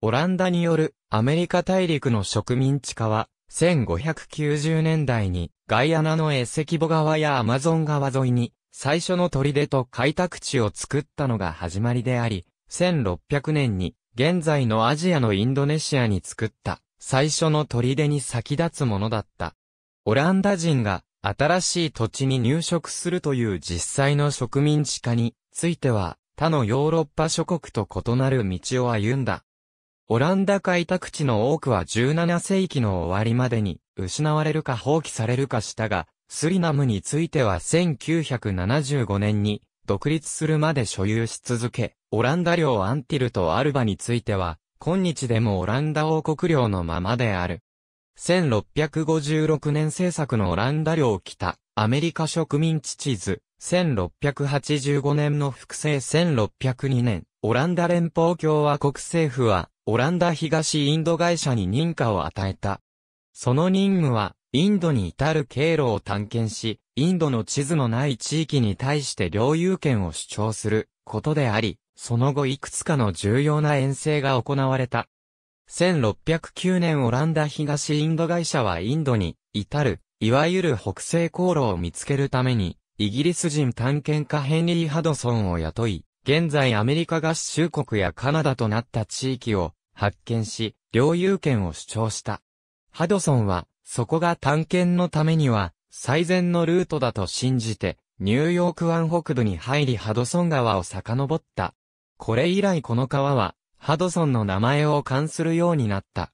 オランダによるアメリカ大陸の植民地化は、1590年代にガイアナのエセキボ川やアマゾン川沿いに最初の砦と開拓地を作ったのが始まりであり、1600年に現在のアジアのインドネシアに作った最初の砦に先立つものだった。オランダ人が新しい土地に入植するという実際の植民地化については他のヨーロッパ諸国と異なる道を歩んだ。オランダ開拓地の多くは17世紀の終わりまでに失われるか放棄されるかしたが、スリナムについては1975年に独立するまで所有し続け、オランダ領アンティルとアルバについては、今日でもオランダ王国領のままである。1656年制作のオランダ領北、アメリカ植民地地図、1685年の複製1602年、オランダ連邦共和国政府は、オランダ東インド会社に認可を与えた。その任務は、インドに至る経路を探検し、インドの地図のない地域に対して領有権を主張することであり、その後いくつかの重要な遠征が行われた。1609年オランダ東インド会社はインドに至る、いわゆる北西航路を見つけるために、イギリス人探検家ヘンリー・ハドソンを雇い、現在アメリカ合衆国やカナダとなった地域を発見し、領有権を主張した。ハドソンは、そこが探検のためには、最善のルートだと信じて、ニューヨーク湾北部に入りハドソン川を遡った。これ以来この川は、ハドソンの名前を冠するようになった。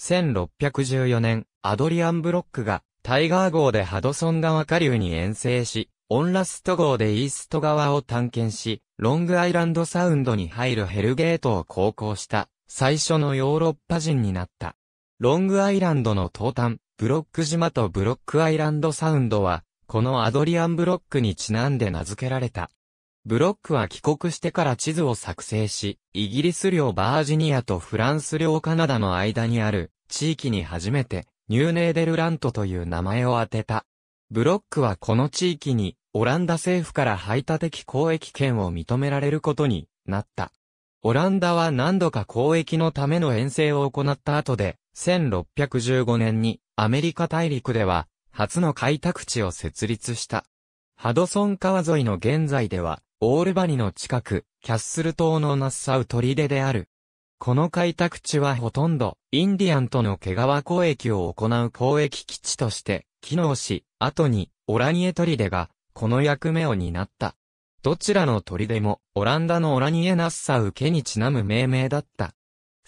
1614年、アドリアン・ブロックが、タイガー号でハドソン川下流に遠征し、オンラスト号でイースト川を探検し、ロングアイランドサウンドに入るヘルゲートを航行した。最初のヨーロッパ人になった。ロングアイランドの東端、ブロック島とブロックアイランドサウンドは、このアドリアンブロックにちなんで名付けられた。ブロックは帰国してから地図を作成し、イギリス領バージニアとフランス領カナダの間にある地域に初めてニューネーデルラントという名前を当てた。ブロックはこの地域にオランダ政府から排他的交易権を認められることになった。オランダは何度か交易のための遠征を行った後で、1615年にアメリカ大陸では初の開拓地を設立した。ハドソン川沿いの現在では、オールバニの近く、キャッスル島のナッサウ砦である。この開拓地はほとんど、インディアンとの毛皮交易を行う交易基地として、機能し、後に、オラニエ砦が、この役目を担った。どちらの鳥でも、オランダのオラニエナッサウケにちなむ命名だった。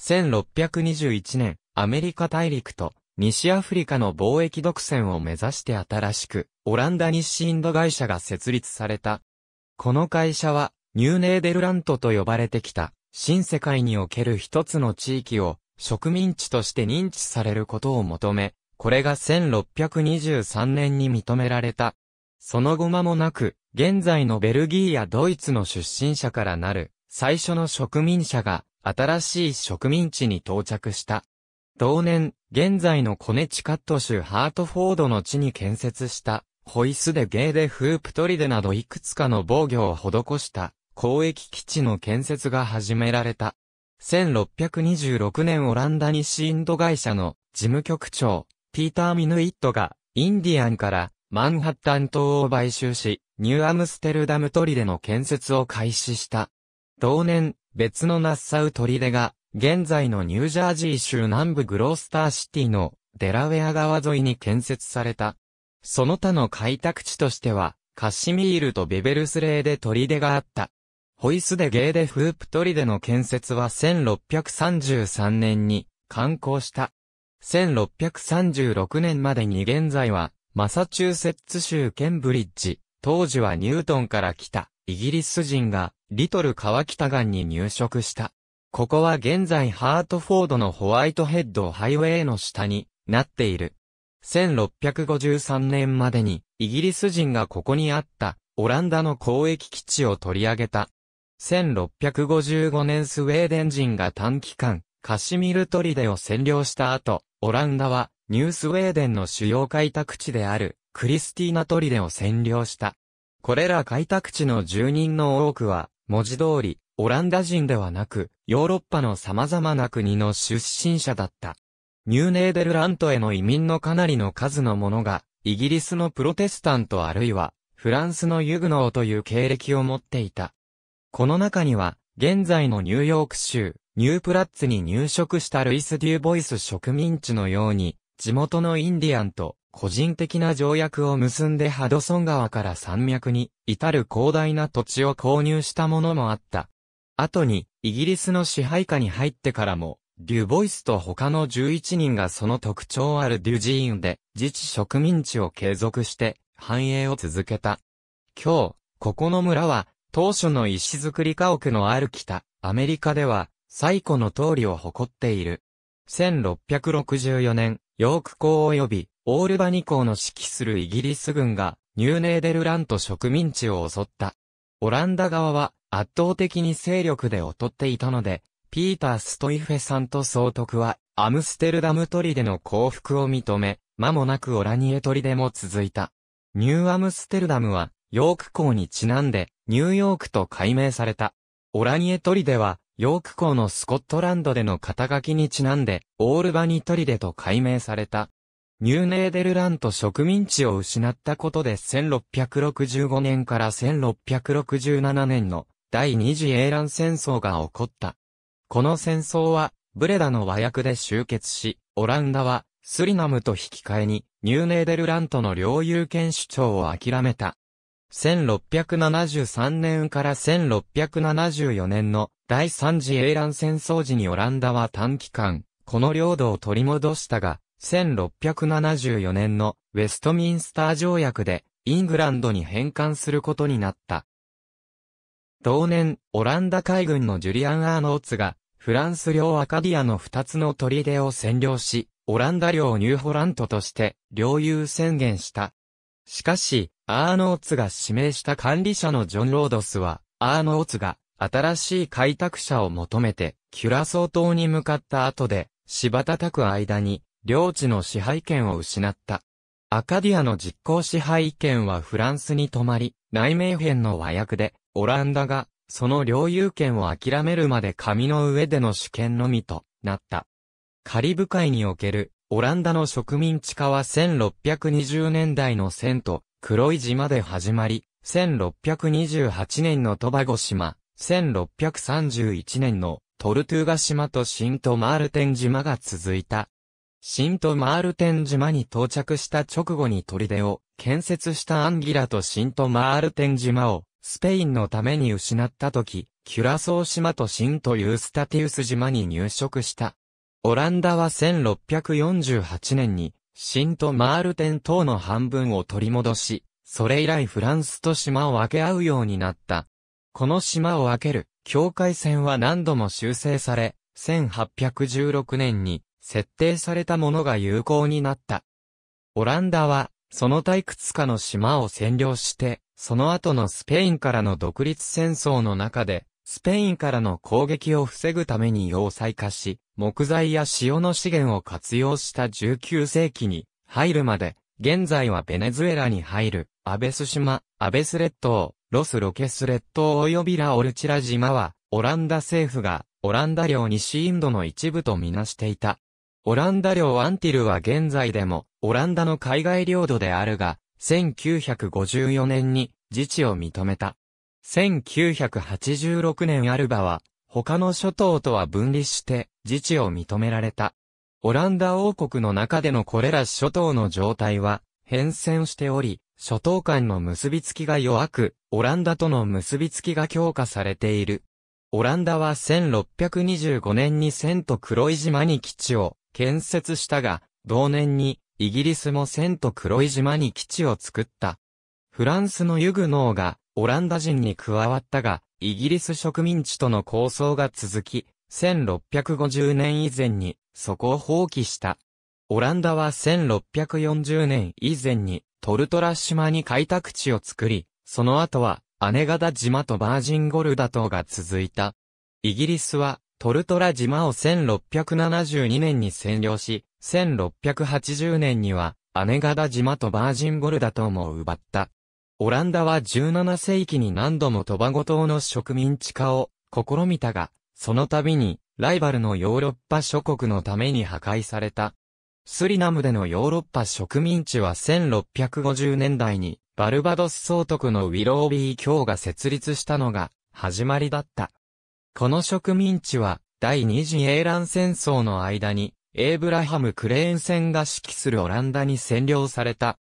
1621年、アメリカ大陸と西アフリカの貿易独占を目指して新しく、オランダ日インド会社が設立された。この会社は、ニューネーデルラントと呼ばれてきた、新世界における一つの地域を植民地として認知されることを求め、これが1623年に認められた。その後間もなく、現在のベルギーやドイツの出身者からなる、最初の植民者が、新しい植民地に到着した。同年、現在のコネチカット州ハートフォードの地に建設した、ホイスでゲーデフープトリデなどいくつかの防御を施した交易基地の建設が始められた。1626年オランダ西インド会社の事務局長、ピーター・ミヌイットがインディアンからマンハッタン島を買収し、ニューアムステルダム砦の建設を開始した。同年、別のナッサウ砦が、現在のニュージャージー州南部グロースターシティのデラウェア川沿いに建設された。その他の開拓地としては、カシミールとベベルスレーで砦があった。ホイスデゲーデフープ砦の建設は1633年に完工した。1636年までに現在はマサチューセッツ州ケンブリッジ、当時はニュートンから来た、イギリス人が、リトル川北岸に入植した。ここは現在ハートフォードのホワイトヘッドハイウェイの下になっている。1653年までにイギリス人がここにあったオランダの交易基地を取り上げた。1655年スウェーデン人が短期間カシミルトリデを占領した後、オランダはニュースウェーデンの主要開拓地であるクリスティーナトリデを占領した。これら開拓地の住人の多くは、文字通り、オランダ人ではなく、ヨーロッパの様々な国の出身者だった。ニューネーデルラントへの移民のかなりの数の者が、イギリスのプロテスタントあるいは、フランスのユグノーという経歴を持っていた。この中には、現在のニューヨーク州、ニュープラッツに入植したルイス・デューボイス植民地のように、地元のインディアンと個人的な条約を結んでハドソン川から山脈に至る広大な土地を購入したものもあった。後に、イギリスの支配下に入ってからも、デュボイスと他の11人がその特徴あるデュジーンで、自治植民地を継続して、繁栄を続けた。今日、ここの村は、当初の石造り家屋のある北、アメリカでは、最古の通りを誇っている。1664年、ヨーク港及びオールバニ港の指揮するイギリス軍がニューネーデルラント植民地を襲った。オランダ側は圧倒的に勢力で劣っていたので、ピーター・ストイフェさんと総督はアムステルダム砦での降伏を認め、間もなくオラニエ砦も続いた。ニューアムステルダムはヨーク港にちなんでニューヨークと改名された。オラニエ砦はヨーク校のスコットランドでの肩書きにちなんで、オールバニトリデと改名された。ニューネーデルラント植民地を失ったことで1665年から1667年の第二次英乱戦争が起こった。この戦争は、ブレダの和訳で終結し、オランダは、スリナムと引き換えに、ニューネーデルラントの領有権主張を諦めた。1673年から1674年の第三次英乱戦争時にオランダは短期間、この領土を取り戻したが、1674年のウェストミンスター条約でイングランドに返還することになった。同年、オランダ海軍のジュリアン・アーノーツがフランス領アカディアの二つの砦を占領し、オランダ領ニューホラントとして領有宣言した。しかし、アーノーツが指名した管理者のジョン・ロードスは、アーノーツが新しい開拓者を求めて、キュラソー島に向かった後で、柴叩く間に、領地の支配権を失った。アカディアの実行支配権はフランスに止まり、内名編の和訳で、オランダが、その領有権を諦めるまで紙の上での主権のみとなった。カリブ海における、オランダの植民地化は1620年代のセント、黒い島で始まり、1628年のトバゴ島、1631年のトルトゥーガ島とシントマールテン島が続いた。シントマールテン島に到着した直後に砦を建設したアンギラとシントマールテン島をスペインのために失った時、キュラソー島とシントユースタティウス島に入植した。オランダは1648年にシントマールテン島の半分を取り戻し、それ以来フランスと島を分け合うようになった。この島を分ける境界線は何度も修正され、1816年に設定されたものが有効になった。オランダは、その退屈かの島を占領して、その後のスペインからの独立戦争の中で、スペインからの攻撃を防ぐために要塞化し、木材や塩の資源を活用した19世紀に入るまで、現在はベネズエラに入る、アベス島、アベス列島、ロスロケス列島及びラオルチラ島は、オランダ政府が、オランダ領西インドの一部とみなしていた。オランダ領アンティルは現在でも、オランダの海外領土であるが、1954年に自治を認めた。1986年アルバは、他の諸島とは分離して自治を認められた。オランダ王国の中でのこれら諸島の状態は変遷しており、諸島間の結びつきが弱く、オランダとの結びつきが強化されている。オランダは1625年にセント黒井島に基地を建設したが、同年にイギリスもセント黒井島に基地を作った。フランスのユグノーがオランダ人に加わったが、イギリス植民地との構想が続き、1650年以前にそこを放棄した。オランダは1640年以前にトルトラ島に開拓地を作り、その後は姉ダ島とバージンゴルダ島が続いた。イギリスはトルトラ島を1672年に占領し、1680年には姉ダ島とバージンゴルダ島も奪った。オランダは17世紀に何度もトバゴ島の植民地化を試みたが、その度にライバルのヨーロッパ諸国のために破壊された。スリナムでのヨーロッパ植民地は1650年代にバルバドス総督のウィロービー卿が設立したのが始まりだった。この植民地は第二次英蘭戦争の間にエイブラハム・クレーン戦が指揮するオランダに占領された。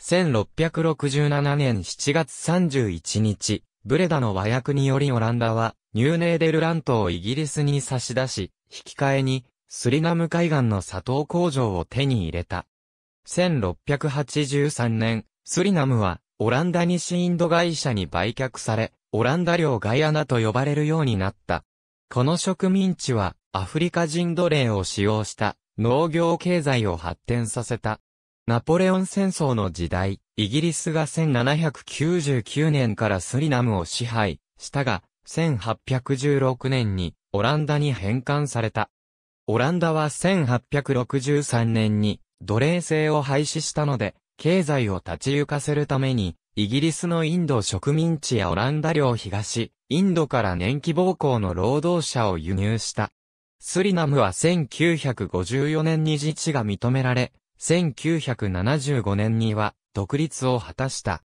1667年7月31日、ブレダの和訳によりオランダは、ニューネーデルラントをイギリスに差し出し、引き換えに、スリナム海岸の砂糖工場を手に入れた。1683年、スリナムは、オランダ西インド会社に売却され、オランダ領ガイアナと呼ばれるようになった。この植民地は、アフリカ人奴隷を使用した、農業経済を発展させた。ナポレオン戦争の時代、イギリスが1799年からスリナムを支配したが、1816年にオランダに返還された。オランダは1863年に奴隷制を廃止したので、経済を立ち行かせるために、イギリスのインド植民地やオランダ領東、インドから年季暴行の労働者を輸入した。スリナムは1954年に自治が認められ、1975年には独立を果たした。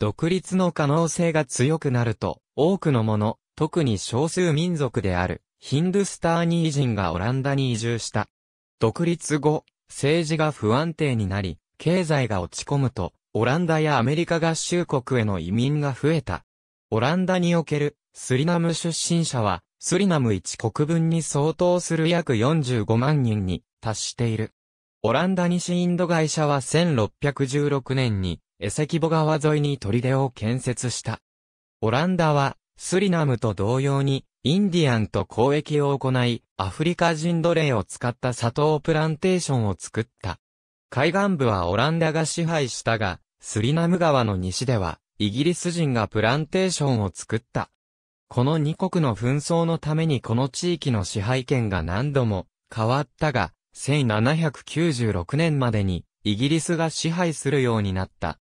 独立の可能性が強くなると、多くの者、特に少数民族である、ヒンドゥスターニー人がオランダに移住した。独立後、政治が不安定になり、経済が落ち込むと、オランダやアメリカ合衆国への移民が増えた。オランダにおけるスリナム出身者は、スリナム一国分に相当する約45万人に達している。オランダ西インド会社は1616年に、エセキボ川沿いに砦を建設した。オランダは、スリナムと同様に、インディアンと交易を行い、アフリカ人奴隷を使った砂糖プランテーションを作った。海岸部はオランダが支配したが、スリナム川の西では、イギリス人がプランテーションを作った。この二国の紛争のためにこの地域の支配権が何度も変わったが、1796年までにイギリスが支配するようになった。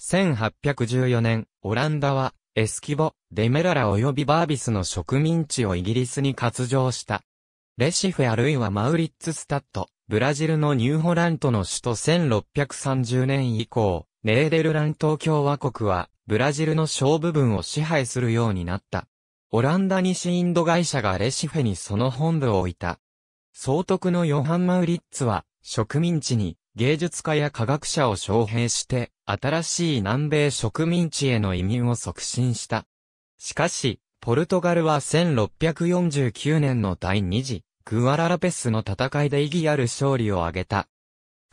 1814年、オランダはエスキボ、デメララ及びバービスの植民地をイギリスに割譲した。レシフェあるいはマウリッツスタット、ブラジルのニューホラントの首都1630年以降、ネーデルラント共和国は、ブラジルの小部分を支配するようになった。オランダ西インド会社がレシフェにその本部を置いた。総督のヨハン・マウリッツは、植民地に芸術家や科学者を招聘して、新しい南米植民地への移民を促進した。しかし、ポルトガルは1649年の第二次、グアララペスの戦いで意義ある勝利を挙げた。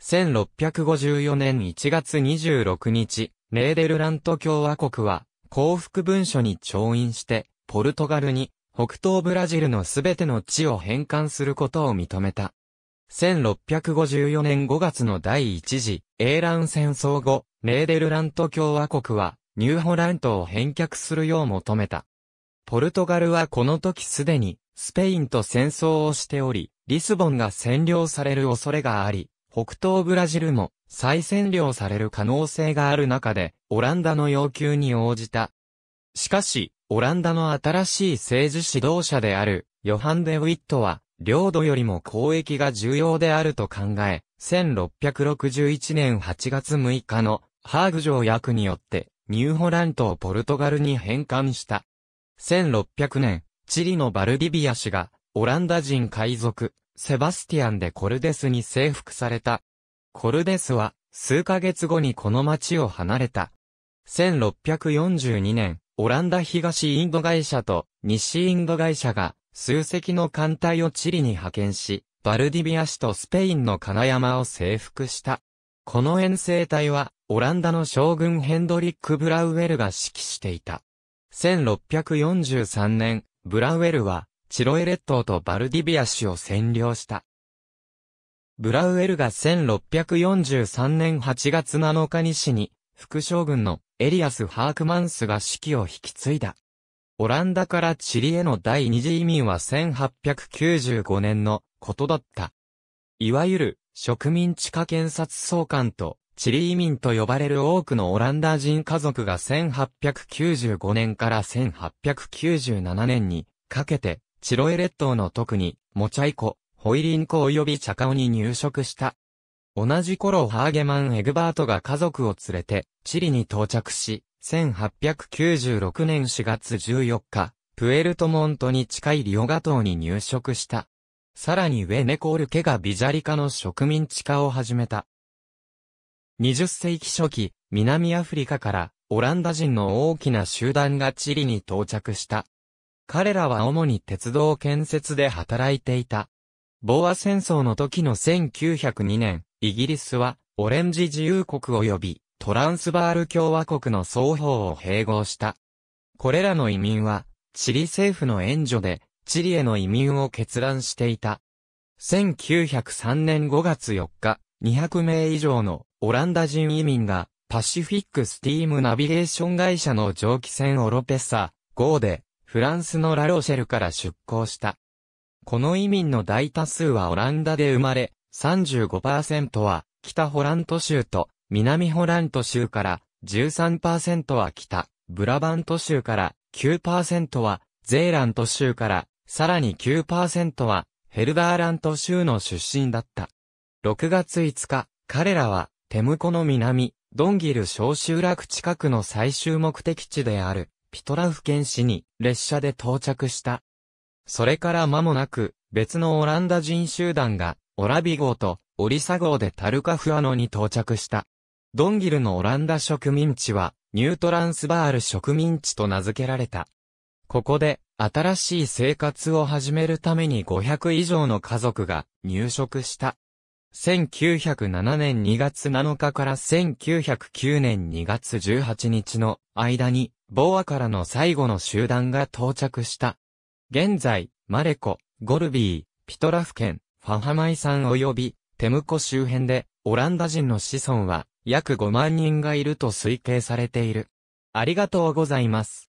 1654年1月26日、レーデルラント共和国は、幸福文書に調印して、ポルトガルに北東ブラジルのすべての地を返還することを認めた。1654年5月の第一次、英ン戦争後、ネーデルラント共和国は、ニューホラントを返却するよう求めた。ポルトガルはこの時すでに、スペインと戦争をしており、リスボンが占領される恐れがあり、北東ブラジルも再占領される可能性がある中で、オランダの要求に応じた。しかし、オランダの新しい政治指導者である、ヨハン・デ・ウィットは、領土よりも交易が重要であると考え、1661年8月6日のハーグ条約によって、ニューホラントをポルトガルに返還した。1600年、チリのバルディビア氏が、オランダ人海賊、セバスティアンでコルデスに征服された。コルデスは、数ヶ月後にこの町を離れた。1642年、オランダ東インド会社と西インド会社が数隻の艦隊をチリに派遣し、バルディビア市とスペインの金山を征服した。この遠征隊は、オランダの将軍ヘンドリック・ブラウエルが指揮していた。1643年、ブラウエルは、チロエ列島とバルディビア市を占領した。ブラウエルが1643年8月7日に死に、副将軍のエリアス・ハークマンスが指揮を引き継いだ。オランダからチリへの第二次移民は1895年のことだった。いわゆる植民地下検察総監とチリ移民と呼ばれる多くのオランダ人家族が1895年から1897年にかけてチロエ列島の特にモチャイコ、ホイリンコ及びチャカオに入植した。同じ頃ハーゲマン・エグバートが家族を連れて、チリに到着し、1896年4月14日、プエルトモントに近いリオガ島に入植した。さらにウェネコール家がビジャリカの植民地化を始めた。20世紀初期、南アフリカからオランダ人の大きな集団がチリに到着した。彼らは主に鉄道建設で働いていた。ボア戦争の時の1902年、イギリスは、オレンジ自由国及び、トランスバール共和国の双方を併合した。これらの移民は、チリ政府の援助で、チリへの移民を決断していた。1903年5月4日、200名以上のオランダ人移民が、パシフィックスティームナビゲーション会社の蒸気船オロペッサ号で、フランスのラロシェルから出港した。この移民の大多数はオランダで生まれ、35%は北ホラント州と南ホラント州から13%は北ブラバント州から9%はゼーラント州からさらに9%はヘルダーラント州の出身だった。6月5日、彼らはテムコの南、ドンギル小集落近くの最終目的地であるピトラフ県市に列車で到着した。それから間もなく別のオランダ人集団がオラビ号とオリサ号でタルカフアノに到着した。ドンギルのオランダ植民地は、ニュートランスバール植民地と名付けられた。ここで、新しい生活を始めるために500以上の家族が入植した。1907年2月7日から1909年2月18日の間に、ボーアからの最後の集団が到着した。現在、マレコ、ゴルビー、ピトラフ県、ファハマイ山及びテム湖周辺でオランダ人の子孫は約5万人がいると推計されている。ありがとうございます。